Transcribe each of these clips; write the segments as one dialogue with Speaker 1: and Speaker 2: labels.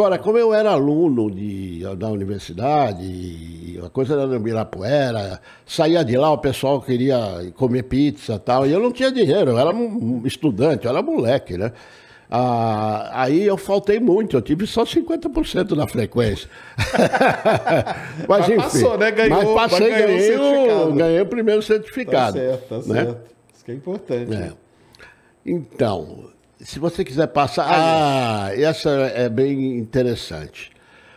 Speaker 1: Agora, como eu era aluno de, da universidade, a coisa era no Ibirapuera, saía de lá, o pessoal queria comer pizza e tal, e eu não tinha dinheiro, eu era um estudante, eu era moleque, né? Ah, aí eu faltei muito, eu tive só 50% da frequência.
Speaker 2: mas, enfim, mas passou, né? Ganhou, mas passei, mas ganhei, o, ganhei o primeiro
Speaker 1: certificado. Tá certo, tá né? certo. Isso que é importante. É. Então, se você quiser passar. Ah, essa é bem interessante.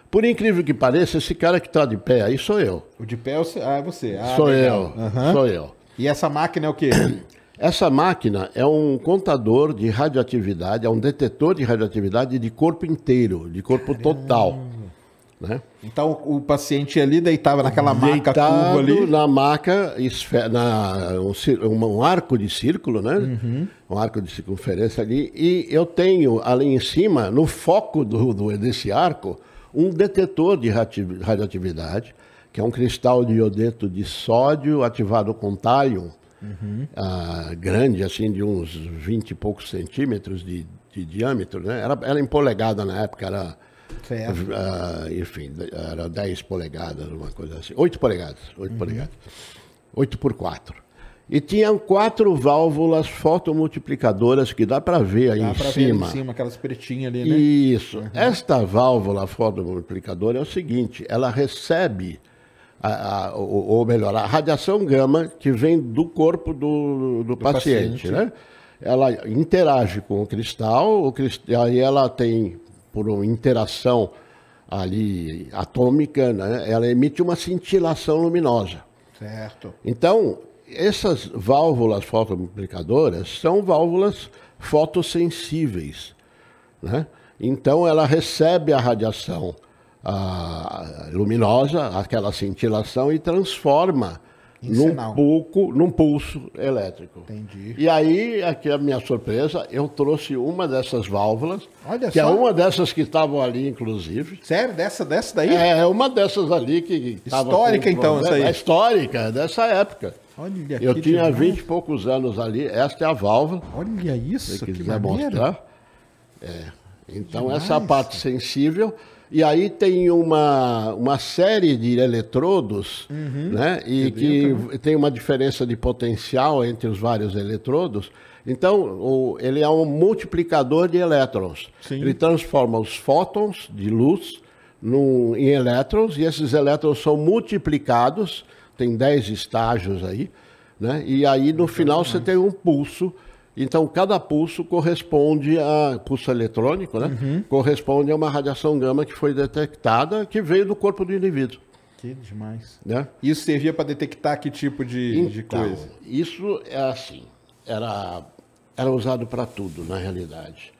Speaker 1: Por incrível que pareça, esse cara que está de pé aí sou eu. O de pé é, ah, é você. Ah, sou legal. eu. Uhum. Sou eu. E essa máquina é o quê? Essa máquina é um contador de radioatividade, é um detetor de radioatividade de corpo inteiro, de corpo Caramba. total. Né? Então o paciente ali deitava naquela maca curva ali? na maca, na, um, um, arco de círculo, né? Uhum. Um arco de circunferência ali. E eu tenho ali em cima, no foco do, do desse arco, um detetor de radioatividade, que é um cristal de iodeto de sódio ativado com talho, uhum. ah, grande, assim, de uns 20 e poucos centímetros de, de diâmetro, né? Era, era em polegada na época, era Certo. Ah, enfim, era 10 polegadas, uma coisa assim. 8 polegadas, 8 uhum. polegadas. 8 por 4. E tinham quatro válvulas fotomultiplicadoras que dá para ver aí dá em cima. Ver em cima, aquelas pretinhas ali, né? Isso. Uhum. Esta válvula fotomultiplicadora é o seguinte, ela recebe a, a, ou, ou melhor, a radiação gama que vem do corpo do, do, do paciente, paciente, né? Ela interage com o cristal, o cristal, aí ela tem por uma interação ali atômica, né, ela emite uma cintilação luminosa. Certo. Então, essas válvulas fotomultiplicadoras são válvulas fotossensíveis. Né? Então, ela recebe a radiação a luminosa, aquela cintilação, e transforma num pulco, num pulso elétrico. Entendi. E aí, aqui a minha surpresa, eu trouxe uma dessas válvulas, Olha que é só. é uma dessas que estavam ali, inclusive. Sério? Dessa, dessa daí? É, é uma dessas ali que Histórica, então, essa aí? É histórica, é dessa época. Olha Eu tinha vinte e poucos anos ali, esta é a válvula. Olha isso, Se quiser que mostrar. É. Então, é Demais. essa parte sensível. E aí tem uma, uma série de eletrodos, uhum. né? E que tá. tem uma diferença de potencial entre os vários eletrodos. Então, o, ele é um multiplicador de elétrons. Sim. Ele transforma os fótons de luz num, em elétrons, e esses elétrons são multiplicados, tem 10 estágios aí, né? E aí, no final, você tem um pulso então, cada pulso corresponde a pulso eletrônico, né? Uhum. Corresponde a uma radiação gama que foi detectada, que veio do corpo do indivíduo. Que demais. Né? Isso servia para detectar que tipo de, então, de coisa? Isso é assim. Era, era usado para tudo, na realidade.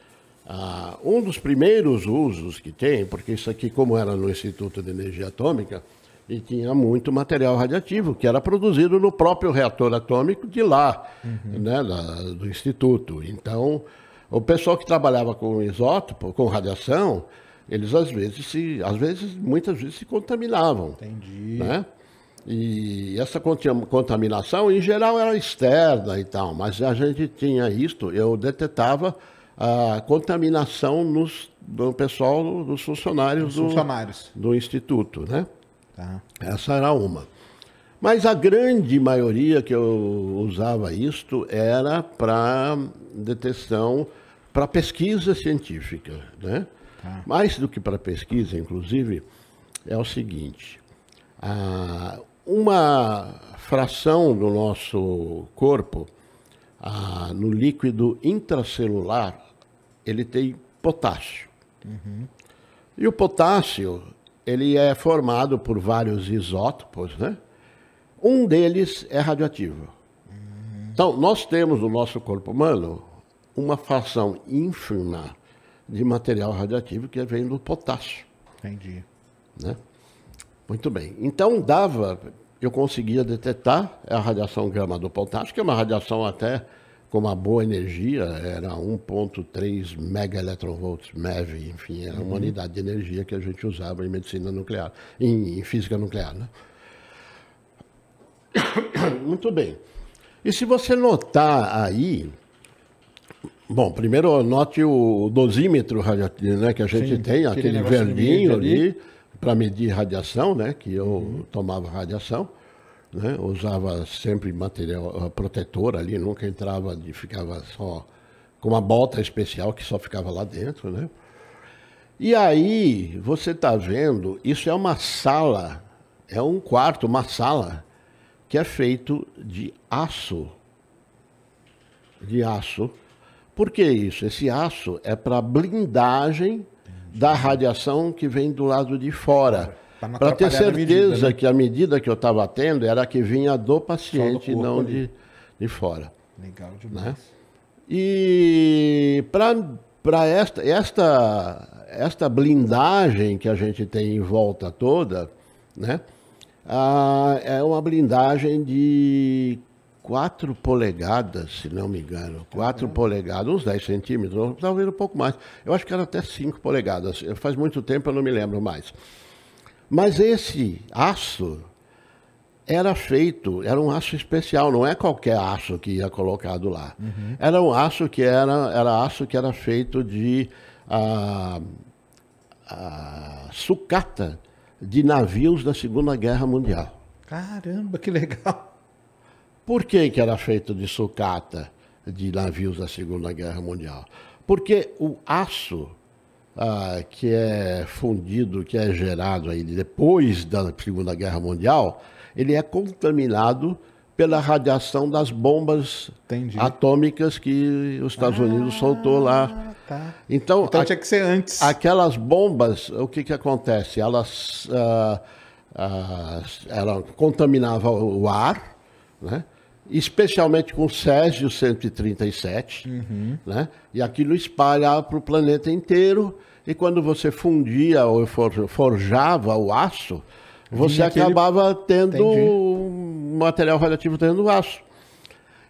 Speaker 1: Ah, um dos primeiros usos que tem, porque isso aqui, como era no Instituto de Energia Atômica, e tinha muito material radioativo que era produzido no próprio reator atômico de lá, uhum. né, da, do instituto. Então, o pessoal que trabalhava com isótopo, com radiação, eles às vezes se, às vezes, muitas vezes se contaminavam. Entendi. Né? E essa contaminação, em geral, era externa e tal, mas a gente tinha isto, eu detetava a contaminação nos, do pessoal, dos funcionários, dos funcionários. Do, do Instituto, né? Tá. Essa era uma. Mas a grande maioria que eu usava isto era para detecção, para pesquisa científica. Né? Tá. Mais do que para pesquisa, inclusive, é o seguinte: a, uma fração do nosso corpo, a, no líquido intracelular, ele tem potássio. Uhum. E o potássio ele é formado por vários isótopos, né? Um deles é radioativo. Então, nós temos no nosso corpo humano uma fração ínfima de material radioativo que vem do potássio. Entendi. Né? Muito bem. Então, dava, eu conseguia detectar a radiação gama do potássio, que é uma radiação até com uma boa energia, era 1.3 mega eletronvolts, MEV, enfim, era uma uhum. unidade de energia que a gente usava em medicina nuclear, em, em física nuclear. Né? Muito bem. E se você notar aí, Bom, primeiro note o dosímetro radioativo, né, que a gente Sim, tem, aquele verdinho ali, ali para medir radiação, né, que eu uhum. tomava radiação né? usava sempre material eh, protetor ali, nunca entrava, de, ficava só com uma bota especial que só ficava lá dentro, né? E aí, você está vendo, isso é uma sala, é um quarto, uma sala, que é feito de aço. De aço. Por que isso? Esse aço é para blindagem da radiação que vem do lado de fora. Tá para ter certeza a medida, né? que a medida que eu estava tendo era a que vinha do paciente do e não de, de fora. Legal né? demais. Né? E para esta, esta, esta blindagem que a gente tem em volta toda, né? Ah, é uma blindagem de 4 polegadas, se não me engano. 4 tá é. polegadas, uns 10 centímetros, talvez um pouco mais. Eu acho que era até 5 polegadas. Faz muito tempo eu não me lembro mais. Mas esse aço era feito, era um aço especial, não é qualquer aço que ia colocado lá. Uhum. Era um aço que era, era aço que era feito de ah, ah, sucata de navios da Segunda Guerra Mundial. Caramba, que legal! Por que, que era feito de sucata de navios da Segunda Guerra Mundial? Porque o aço ah, que é fundido, que é gerado aí depois da Segunda Guerra Mundial, ele é contaminado pela radiação das bombas Entendi. atômicas que os Estados ah, Unidos soltou lá. Tá. Então, então a, tinha que ser antes. Aquelas bombas, o que, que acontece? Elas, ah, ah, ela contaminava o ar, né? especialmente com o Césio 137, uhum. né? e aquilo espalha para o planeta inteiro. E quando você fundia ou forjava o aço, você acabava tendo um material radioativo tendo aço.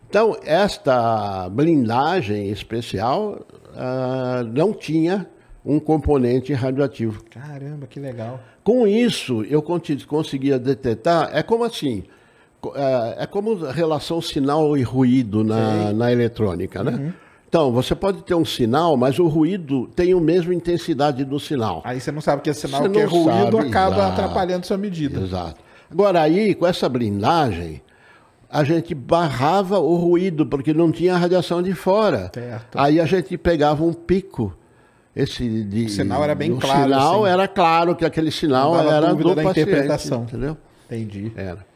Speaker 1: Então, esta blindagem especial uh, não tinha um componente radioativo. Caramba, que legal. Com isso, eu consegui, conseguia detectar. É como assim: é, é como relação sinal e ruído na, na eletrônica, né? Uhum. Então, você pode ter um sinal, mas o ruído tem a mesma intensidade do sinal. Aí você não sabe que é sinal você que é ruído sabe, acaba exato, atrapalhando sua medida. Exato. Agora, aí, com essa blindagem, a gente barrava o ruído, porque não tinha radiação de fora. Certo. Aí a gente pegava um pico. Esse de, o sinal era bem claro. O sinal assim. era claro que aquele sinal era do paciente, interpretação. Entendeu? Entendi. Era.